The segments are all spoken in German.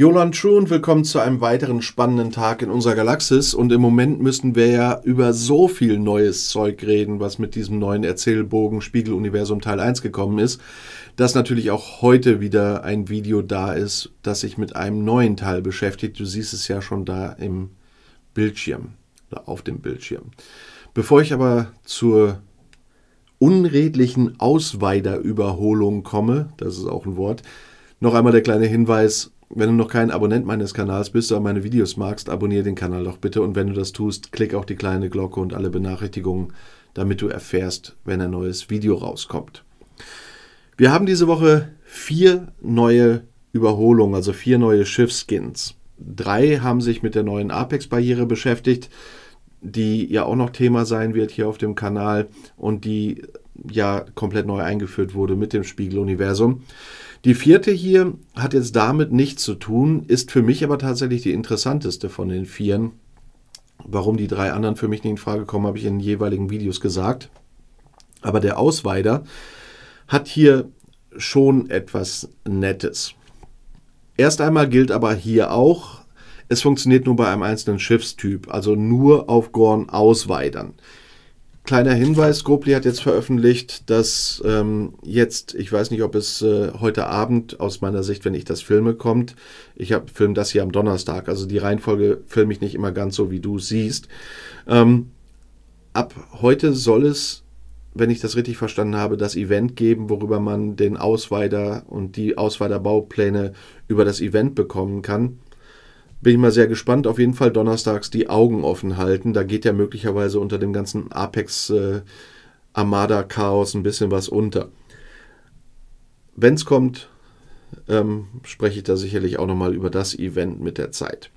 Jolan True und willkommen zu einem weiteren spannenden Tag in unserer Galaxis. Und im Moment müssen wir ja über so viel neues Zeug reden, was mit diesem neuen Erzählbogen Spiegeluniversum Teil 1 gekommen ist, dass natürlich auch heute wieder ein Video da ist, das sich mit einem neuen Teil beschäftigt. Du siehst es ja schon da im Bildschirm, da auf dem Bildschirm. Bevor ich aber zur unredlichen Ausweiderüberholung komme, das ist auch ein Wort, noch einmal der kleine Hinweis, wenn du noch kein Abonnent meines Kanals bist aber meine Videos magst, abonniere den Kanal doch bitte und wenn du das tust, klick auch die kleine Glocke und alle Benachrichtigungen, damit du erfährst, wenn ein neues Video rauskommt. Wir haben diese Woche vier neue Überholungen, also vier neue Schiffskins. Drei haben sich mit der neuen Apex-Barriere beschäftigt, die ja auch noch Thema sein wird hier auf dem Kanal und die ja komplett neu eingeführt wurde mit dem Spiegeluniversum. universum die vierte hier hat jetzt damit nichts zu tun, ist für mich aber tatsächlich die interessanteste von den vieren. Warum die drei anderen für mich nicht in Frage kommen, habe ich in den jeweiligen Videos gesagt. Aber der Ausweider hat hier schon etwas Nettes. Erst einmal gilt aber hier auch, es funktioniert nur bei einem einzelnen Schiffstyp, also nur auf Gorn ausweitern. Kleiner Hinweis, Grobli hat jetzt veröffentlicht, dass ähm, jetzt, ich weiß nicht, ob es äh, heute Abend aus meiner Sicht, wenn ich das filme, kommt. Ich hab, film das hier am Donnerstag, also die Reihenfolge filme ich nicht immer ganz so, wie du siehst. Ähm, ab heute soll es, wenn ich das richtig verstanden habe, das Event geben, worüber man den Ausweider und die Ausweiderbaupläne über das Event bekommen kann. Bin ich mal sehr gespannt. Auf jeden Fall donnerstags die Augen offen halten. Da geht ja möglicherweise unter dem ganzen Apex äh, Armada Chaos ein bisschen was unter. Wenn es kommt, ähm, spreche ich da sicherlich auch nochmal über das Event mit der Zeit.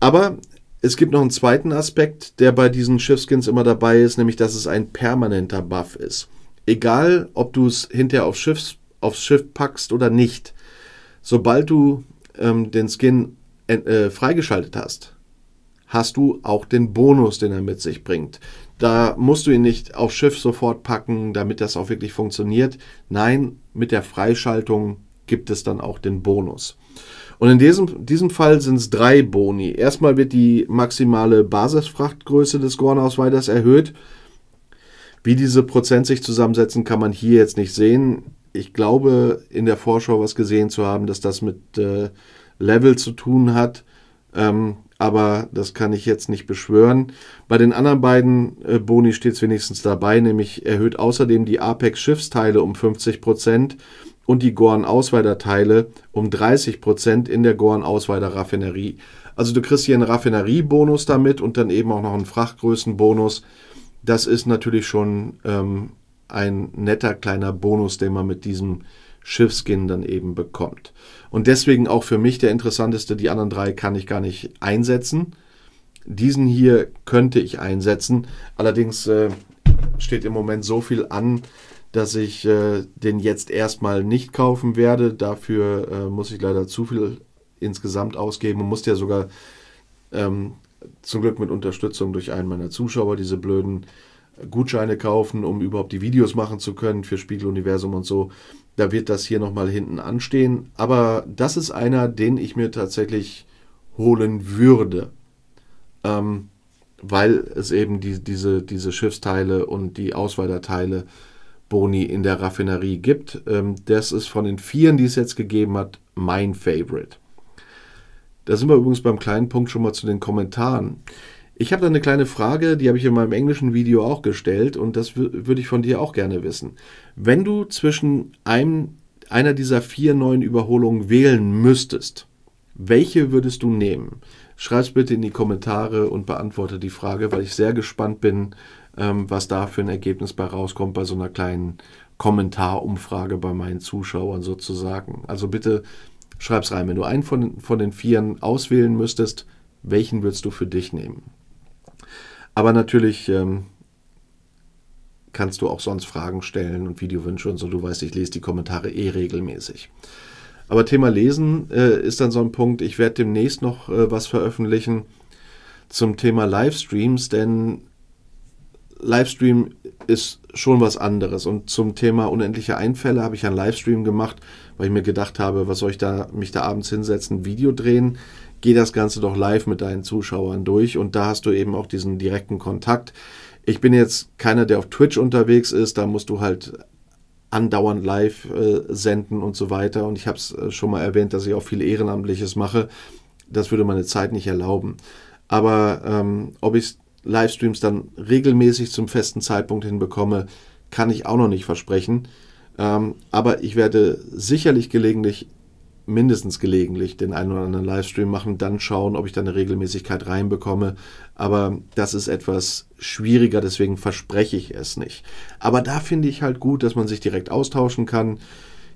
Aber es gibt noch einen zweiten Aspekt, der bei diesen Schiffskins immer dabei ist, nämlich dass es ein permanenter Buff ist. Egal, ob du es hinterher aufs Schiff, aufs Schiff packst oder nicht, sobald du ähm, den Skin äh, äh, freigeschaltet hast, hast du auch den Bonus, den er mit sich bringt. Da musst du ihn nicht aufs Schiff sofort packen, damit das auch wirklich funktioniert. Nein, mit der Freischaltung gibt es dann auch den Bonus. Und in diesem, diesem Fall sind es drei Boni. Erstmal wird die maximale Basisfrachtgröße des Gornausweiders erhöht. Wie diese Prozent sich zusammensetzen, kann man hier jetzt nicht sehen. Ich glaube, in der Vorschau was gesehen zu haben, dass das mit äh, Level zu tun hat. Ähm, aber das kann ich jetzt nicht beschwören. Bei den anderen beiden äh, Boni steht es wenigstens dabei, nämlich erhöht außerdem die Apex-Schiffsteile um 50% und die Gorn-Ausweider-Teile um 30% in der Gorn-Ausweider-Raffinerie. Also du kriegst hier einen Raffinerie-Bonus damit und dann eben auch noch einen Frachtgrößen-Bonus. Das ist natürlich schon ähm, ein netter kleiner Bonus, den man mit diesem Schiffskin dann eben bekommt. Und deswegen auch für mich der interessanteste, die anderen drei kann ich gar nicht einsetzen. Diesen hier könnte ich einsetzen. Allerdings äh, steht im Moment so viel an, dass ich äh, den jetzt erstmal nicht kaufen werde. Dafür äh, muss ich leider zu viel insgesamt ausgeben und muss ja sogar ähm, zum Glück mit Unterstützung durch einen meiner Zuschauer diese blöden Gutscheine kaufen, um überhaupt die Videos machen zu können für Spiegeluniversum und so. Da wird das hier nochmal hinten anstehen. Aber das ist einer, den ich mir tatsächlich holen würde. Ähm, weil es eben die, diese, diese Schiffsteile und die Ausweiderteile Boni in der Raffinerie gibt. Ähm, das ist von den vieren, die es jetzt gegeben hat, mein Favorite. Da sind wir übrigens beim kleinen Punkt schon mal zu den Kommentaren. Ich habe da eine kleine Frage, die habe ich in meinem englischen Video auch gestellt und das würde ich von dir auch gerne wissen. Wenn du zwischen einem, einer dieser vier neuen Überholungen wählen müsstest, welche würdest du nehmen? Schreib's bitte in die Kommentare und beantworte die Frage, weil ich sehr gespannt bin, ähm, was da für ein Ergebnis bei rauskommt bei so einer kleinen Kommentarumfrage bei meinen Zuschauern sozusagen. Also bitte schreib's rein, wenn du einen von, von den Vieren auswählen müsstest, welchen würdest du für dich nehmen? Aber natürlich ähm, kannst du auch sonst Fragen stellen und Videowünsche und so. Du weißt, ich lese die Kommentare eh regelmäßig. Aber Thema Lesen äh, ist dann so ein Punkt. Ich werde demnächst noch äh, was veröffentlichen zum Thema Livestreams, denn Livestream ist schon was anderes. Und zum Thema unendliche Einfälle habe ich einen Livestream gemacht, weil ich mir gedacht habe, was soll ich da mich da abends hinsetzen, Video drehen? geh das Ganze doch live mit deinen Zuschauern durch und da hast du eben auch diesen direkten Kontakt. Ich bin jetzt keiner, der auf Twitch unterwegs ist, da musst du halt andauernd live äh, senden und so weiter. Und ich habe es äh, schon mal erwähnt, dass ich auch viel Ehrenamtliches mache. Das würde meine Zeit nicht erlauben. Aber ähm, ob ich Livestreams dann regelmäßig zum festen Zeitpunkt hinbekomme, kann ich auch noch nicht versprechen. Ähm, aber ich werde sicherlich gelegentlich mindestens gelegentlich den einen oder anderen Livestream machen, dann schauen, ob ich da eine Regelmäßigkeit reinbekomme. Aber das ist etwas schwieriger, deswegen verspreche ich es nicht. Aber da finde ich halt gut, dass man sich direkt austauschen kann.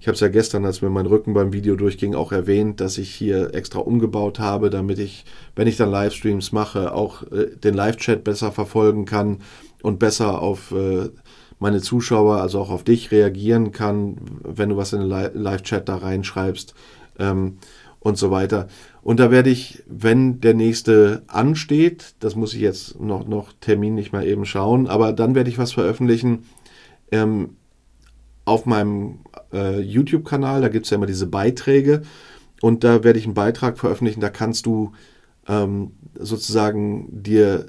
Ich habe es ja gestern, als mir mein Rücken beim Video durchging, auch erwähnt, dass ich hier extra umgebaut habe, damit ich, wenn ich dann Livestreams mache, auch äh, den Live-Chat besser verfolgen kann und besser auf äh, meine Zuschauer, also auch auf dich reagieren kann, wenn du was in den Live-Chat da reinschreibst ähm, und so weiter. Und da werde ich, wenn der nächste ansteht, das muss ich jetzt noch, noch Termin nicht mal eben schauen, aber dann werde ich was veröffentlichen ähm, auf meinem äh, YouTube-Kanal. Da gibt es ja immer diese Beiträge und da werde ich einen Beitrag veröffentlichen. Da kannst du ähm, sozusagen dir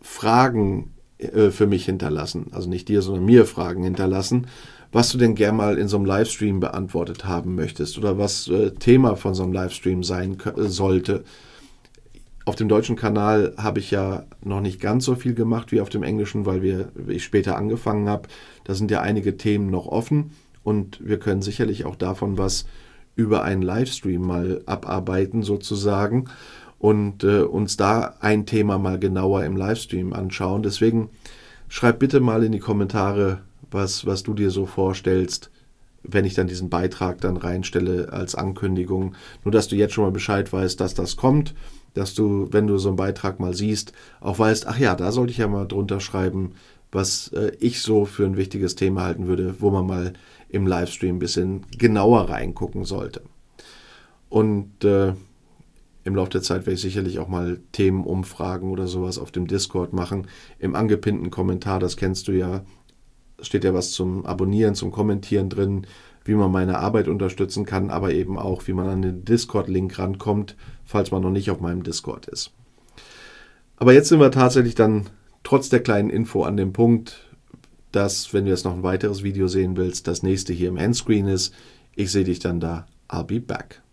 Fragen äh, für mich hinterlassen. Also nicht dir, sondern mir Fragen hinterlassen was du denn gern mal in so einem Livestream beantwortet haben möchtest oder was äh, Thema von so einem Livestream sein äh, sollte. Auf dem deutschen Kanal habe ich ja noch nicht ganz so viel gemacht wie auf dem englischen, weil wir, ich später angefangen habe. Da sind ja einige Themen noch offen und wir können sicherlich auch davon was über einen Livestream mal abarbeiten sozusagen und äh, uns da ein Thema mal genauer im Livestream anschauen. Deswegen schreib bitte mal in die Kommentare, was, was du dir so vorstellst, wenn ich dann diesen Beitrag dann reinstelle als Ankündigung. Nur, dass du jetzt schon mal Bescheid weißt, dass das kommt, dass du, wenn du so einen Beitrag mal siehst, auch weißt, ach ja, da sollte ich ja mal drunter schreiben, was äh, ich so für ein wichtiges Thema halten würde, wo man mal im Livestream ein bisschen genauer reingucken sollte. Und äh, im Laufe der Zeit werde ich sicherlich auch mal Themenumfragen oder sowas auf dem Discord machen. Im angepinnten Kommentar, das kennst du ja, steht ja was zum Abonnieren, zum Kommentieren drin, wie man meine Arbeit unterstützen kann, aber eben auch, wie man an den Discord-Link rankommt, falls man noch nicht auf meinem Discord ist. Aber jetzt sind wir tatsächlich dann trotz der kleinen Info an dem Punkt, dass, wenn du jetzt noch ein weiteres Video sehen willst, das nächste hier im Handscreen ist. Ich sehe dich dann da. I'll be back.